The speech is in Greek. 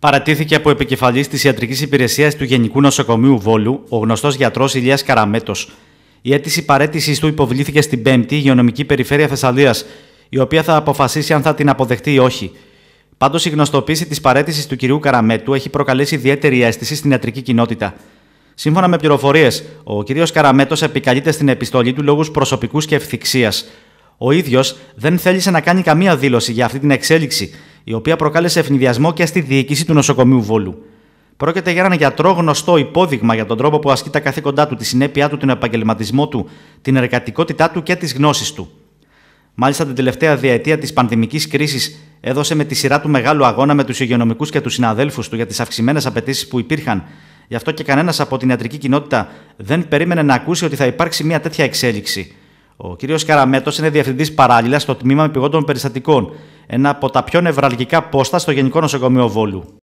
Παρατήθηκε από επικεφαλής της Ιατρικής Υπηρεσίας του Γενικού Νοσοκομείου Βόλου, ο γνωστός γιατρός Ηλίας Καραμέτος. Η αίτηση παρέτησης του υποβλήθηκε στην 5η Υγειονομική Περιφέρεια Θεσσαλίας, η οποία θα αποφασίσει αν θα την αποδεχτεί ή όχι. Πάντως, η γνωστοποίηση της παρέτησης του κυρίου Καραμέτου έχει προκαλέσει ιδιαίτερη αίσθηση στην ιατρική κοινότητα. Σύμφωνα με πληροφορίες, ο κύριο Καραμέτος επικαλείται στην επιστολή του λόγους προσωπικούς και ευθυξίας. Ο ίδιος δεν θέλησε να κάνει καμία δήλωση για αυτή την εξέλιξη η οποία προκάλεσε ευνηδιασμό και στη διοίκηση του νοσοκομείου Βόλου. Πρόκειται για έναν γιατρό γνωστό υπόδειγμα για τον τρόπο που ασκεί τα καθήκοντά του, τη συνέπειά του, τον επαγγελματισμό του, την εργατικότητά του και τις γνώσεις του. Μάλιστα, την τελευταία διετία της πανδημικής κρίσης έδωσε με τη σειρά του μεγάλο αγώνα με τους υγειονομικούς και τους συναδέλφους του για τις αυξημένες απαιτήσεις που υπήρχαν. Γι' αυτό και κανένας από την ιατρική κοινότητα δεν περίμενε να ακούσει ότι θα υπάρξει μια τέτοια εξέλιξη. Ο κ. Καραμέτος είναι διευθυντής παράλληλα στο τμήμα επιγόντων περιστατικών ένα από τα πιο νευραλγικά πόστα στο Γενικό Νοσοκομείο Βόλου.